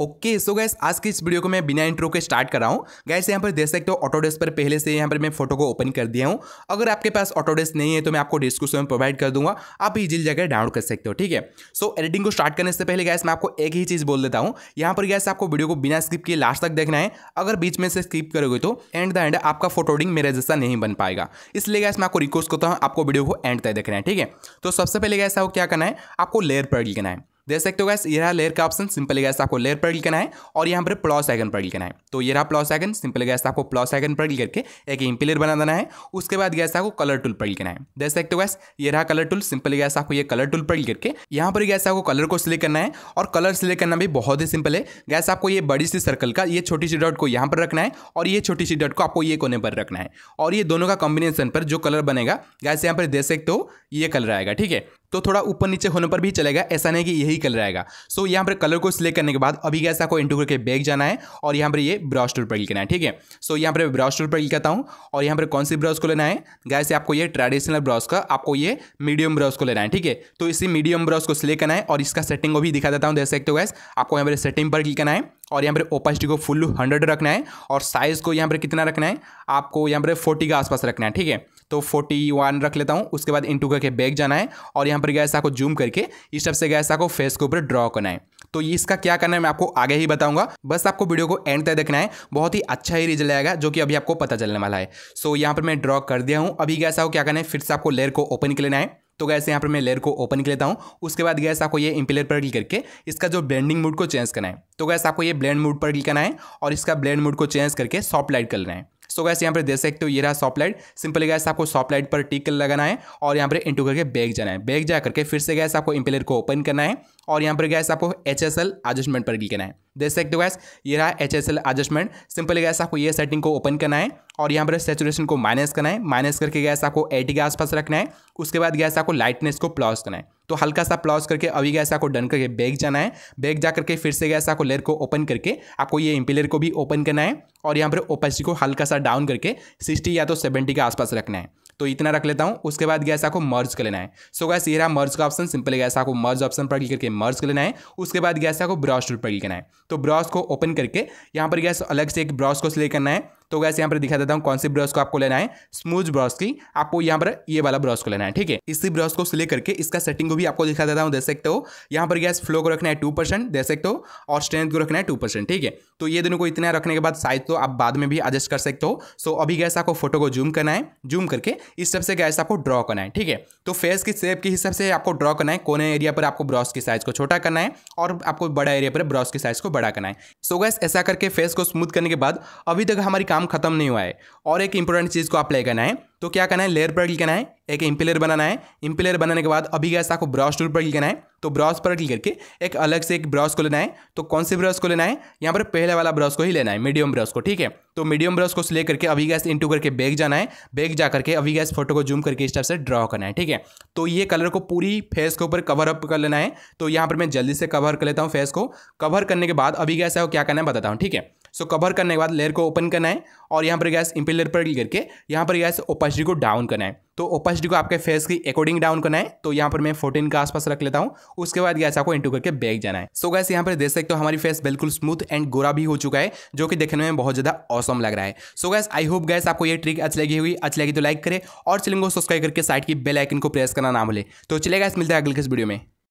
okay so gas आज की इस वीडियो को मैं बिना इंट्रो के स्टार्ट कर रहा हूँ गैस यहाँ पर देख सकते हो ऑटोडेस्क पर पहले से यहाँ पर मैं फोटो को ओपन कर दिया हूँ अगर आपके पास ऑटोडेस्क नहीं है तो मैं आपको डिस्क्रिप्शन में प्रोवाइड कर दूंगा आप जिल जाकर डाउनलोड कर सकते हो ठीक है सो एडिटिंग को स्टार्ट करने से पहले गैस मैं आपको एक ही चीज़ बोल देता हूँ यहाँ पर गैस आपको वीडियो को बिना स्किप किए लास्ट तक देखना है अगर बीच में से स्किप करोगे तो एंड द एंड आपका फोटोडिंग मेरे जैसा नहीं बन पाएगा इसलिए गैस मैं आपको रिक्वेस्ट करता हूँ आपको वीडियो को एंड तक देखना है ठीक है तो सबसे पहले गैस आपको क्या करना है आपको लेयर पर लिखना है देख सकते हो गैस ये रहा लेयर का ऑप्शन सिंपल गैस आपको लेयर पर क्लिक करना है और यहाँ पर प्लस आइकन पर क्लिक करना है तो ये रहा प्लस आइकन सिंपल गैस आपको प्लस आइकन पर क्लिक करके एक इम्पिलर बना देना है उसके बाद गैस आपको कलर टूल पर क्लिक करना है देख सकते हो गैस ये रहा कलर टूल सिंपल गैस आपको ये कलर टूल पर क्लिक करके यहाँ पर गैस आपको कलर को सिलेक्ट करना है और कलर सिलेक्ट करना भी बहुत ही सिंपल है गैस आपको ये बड़ी सी सर्कल का ये छोटी सी डॉट को यहाँ पर रखना है और ये छोटी सी डॉट को आपको ये कोने पर रखना है और ये दोनों का कॉम्बिनेशन पर जो कलर बनेगा गैस यहाँ पर देख सकते हो ये कलर आएगा ठीक है तो थोड़ा ऊपर नीचे होने पर भी चलेगा ऐसा नहीं कि यही कलर आएगा सो so, यहाँ पर कलर को सिलेक्ट करने के बाद अभी कैसे आपको इंटू करके बैग जाना है और यहाँ पर ये ब्राउज टूर पर क्लिक करना है ठीक है सो यहाँ पर ब्राउज टूर पर क्लिक करता हूँ और यहाँ पर कौन सी ब्राउज को लेना है गैस आपको ये ट्रेडिशनल ब्राउज का आपको ये मीडियम ब्राउज को लेना है ठीक है तो इसी मीडियम ब्राउज को सिलेक्ट करना है और इसका सेटिंग को भी दिखा देता हूँ देख सकते हो गैस आपको यहाँ पर सेटिंग पर क्लिक करना है और यहाँ पर ओपासिटी को फुल हंड्रेड रखना है और साइज़ को यहाँ पर कितना रखना है आपको यहाँ पर फोर्टी के आसपास रखना है ठीक है तो फोर्टी वन रख लेता हूँ उसके बाद इंटू करके बैग जाना है और यहाँ पर गैस आपको जूम करके इस टाइप से गैस आपको फेस के ऊपर ड्रॉ करना है तो इसका क्या करना है मैं आपको आगे ही बताऊंगा बस आपको वीडियो को एंड तक देखना है बहुत ही अच्छा ही रिजल्ट आएगा जो कि अभी आपको पता चलने वाला है सो यहाँ पर मैं ड्रॉ कर दिया हूँ अभी गैस आपको क्या करना है फिर से आपको लेयर को ओपन कर लेना है तो गैस यहाँ पर मैं लेयर को ओपन कर लेता हूँ उसके बाद गैस आपको ये इम्पिलर पर क्लिक करके इसका जो ब्लेंडिंग मूड को चेंज करना है तो गैस आपको ये ब्लेंड मूड पर क्लिक करना है और इसका ब्लेंड मूड को चेंज करके सॉफ्ट लाइट कर लेना है सो गैस यहाँ पर देख सकते हो ये रहा सॉफ्ट लाइट सिंपली गैस आपको सॉफ्ट लाइट पर टिक लगाना है और यहाँ पर इंटू करके बैग जाना है बैग जा करके फिर से गैस आपको इम्पेलर को ओपन करना है और यहाँ पर गैस आपको एच एस एल एडजस्टमेंट पर क्लिक करना है देख सकते हो गैस ये रहा H S L adjustment simply guys आपको ये सेटिंग को ओपन करना है और यहाँ पर सेचुरेशन को माइनस करना है माइनस करके गैस आपको एटी के आसपास रखना है उसके बाद गैस आपको लाइटनेस को प्लॉस करना है तो हल्का सा प्लॉस करके अभी गैस आपको डन करके बैग जाना है बैग जा करके फिर से गैस आपको लेयर को ओपन करके आपको ये इम्पिलेयर को भी ओपन करना है और यहाँ पर ओपेसिटी को हल्का सा डाउन करके सिक्सटी या तो सेवेंटी के आसपास रखना है तो इतना रख लेता हूँ उसके बाद गैस आपको मर्ज कर लेना है सो गैस ये रहा मर्ज का ऑप्शन सिंपल गैस आपको मर्ज ऑप्शन पर क्लिक करके मर्ज कर लेना है उसके बाद गैस आपको ब्रॉस टूल पर क्लिक करना है तो ब्रॉस को ओपन करके यहाँ पर गैस अलग से एक ब्रॉस को सिलेक्ट करना है तो वैसे यहाँ पर दिखा देता हूँ कौन सी ब्रश को आपको लेना है स्मूथ ब्रश की आपको यहाँ पर ये वाला ब्रश को लेना है ठीक है इसी ब्रश को सिलेक्ट करके इसका सेटिंग को भी आपको दिखा देता हूँ देख सकते हो यहाँ पर गैस फ्लो को रखना है टू परसेंट देख सकते हो और स्ट्रेंथ को रखना है टू परसेंट ठीक है तो ये दोनों को इतना रखने के बाद साइज तो आप बाद में भी एडजस्ट कर सकते हो सो अभी गैस आपको फोटो को जूम करना है जूम करके इस स्टेप से गैस आपको ड्रॉ करना है ठीक है तो फेस की शेप के हिसाब से आपको ड्रॉ करना है कोने एरिया पर आपको ब्रश की साइज को छोटा करना है और आपको बड़ा एरिया पर ब्रश की साइज को बड़ा करना है सो गैस ऐसा करके फेस को स्मूथ करने के बाद अभी तक हमारी काम काम खत्म नहीं हुआ है और एक इंपॉर्टेंट चीज़ को अप्लाई करना है तो क्या करना है लेयर पर क्लिक करना है एक इम्पिलर बनाना है इम्पिलर बनाने के बाद अभी गैस आपको ब्रश टूल पर क्लिक करना है तो ब्रश पर क्लिक करके एक अलग से एक ब्रश को लेना है तो कौन से ब्रश को लेना है यहाँ पर पहले वाला ब्रश को ही लेना है मीडियम ब्रश को ठीक है तो मीडियम ब्रश को सिलेक्ट करके अभी गैस इंटू करके बैग जाना है बैग जा करके अभी गैस फोटो को जूम करके इस टाइप से ड्रॉ करना है ठीक है तो ये कलर को पूरी फेस के ऊपर कवर अप कर लेना है तो यहाँ पर मैं जल्दी से कवर कर लेता हूँ फेस को कवर करने के बाद अभी गैस है क्या करना है बताता हूँ ठीक है सो कवर करने के बाद लेयर को ओपन करना है और यहाँ पर गैस इम्पिलर पर क्लिक करके यहाँ पर गैस ओपासिटी को डाउन करना है तो ओपासिटी को आपके फेस की अकॉर्डिंग डाउन करना है तो यहाँ पर मैं फोर्टीन के आसपास रख लेता हूँ उसके बाद गैस आपको इंटू करके बैग जाना है सो गैस यहाँ पर देख सकते हो हमारी फेस बिल्कुल स्मूथ एंड गोरा भी हो चुका है जो कि देखने में बहुत ज़्यादा औसम लग रहा है so guys I hope guys आपको ये ट्रिक अच्छी लगी हुई अच्छी लगी तो लाइक करें और चैनल को सब्सक्राइब करके साइड की बेल आइकन को प्रेस करना ना भूले तो चले गैस मिलता है अगले किस वीडियो में